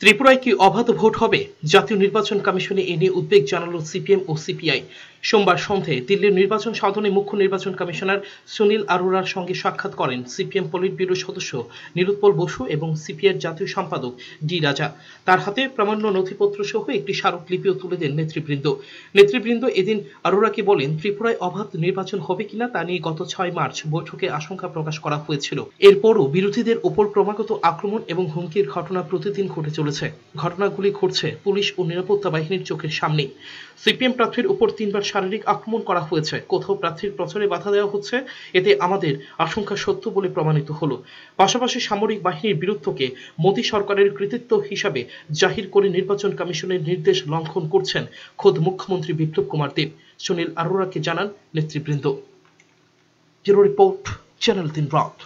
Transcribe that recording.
ত্রিপুরায় কি অবাধ ভোট হবে জাতীয় নির্বাচন কমিশনে এ নিয়ে উদ্বেগ জানালো সিপিএম ও সিপিআই সোমবার সন্ধ্যায় দিল্লির নির্বাচন সাধনে মুখ্য নির্বাচন কমিশনার সুনীল আরোরার সঙ্গে সাক্ষাৎ করেন সিপিএম পলিট ব্যুরো সদস্য নিরুৎপল বসু এবং সিপিআই জাতীয় সম্পাদক ডি রাজা তার হাতে প্রামাণ্য নথিপত্র সহ একটি স্মারকলিপিও তুলে দেন নেতৃবৃন্দ নেতৃবৃন্দ এদিন আরোরাকে বলেন ত্রিপুরায় অবাধ নির্বাচন হবে কিনা তা নিয়ে গত ছয় মার্চ বৈঠকে আশঙ্কা প্রকাশ করা হয়েছিল এরপরও বিরোধীদের ওপর ক্রমাগত আক্রমণ এবং হুমকির ঘটনা প্রতিদিন ঘটে চলে চলেছে ঘটনাগুলি ঘটছে পুলিশ ও নিরাপত্তা বাহিনীর চোখের সামনে সিপিএম প্রার্থীর উপর তিনবার শারীরিক আক্রমণ করা হয়েছে কোথাও প্রার্থীর প্রচারে বাধা দেওয়া হচ্ছে এতে আমাদের আশঙ্কা সত্য বলে প্রমাণিত হল পাশাপাশি সামরিক বাহিনীর বিরুদ্ধকে মোদী সরকারের কৃতিত্ব হিসাবে জাহির করে নির্বাচন কমিশনের নির্দেশ লঙ্ঘন করছেন খোদ মুখ্যমন্ত্রী বিপ্লব কুমার দেব সুনীল আরোরাকে জানান নেতৃবৃন্দ রিপোর্ট চ্যানেল তিন রাত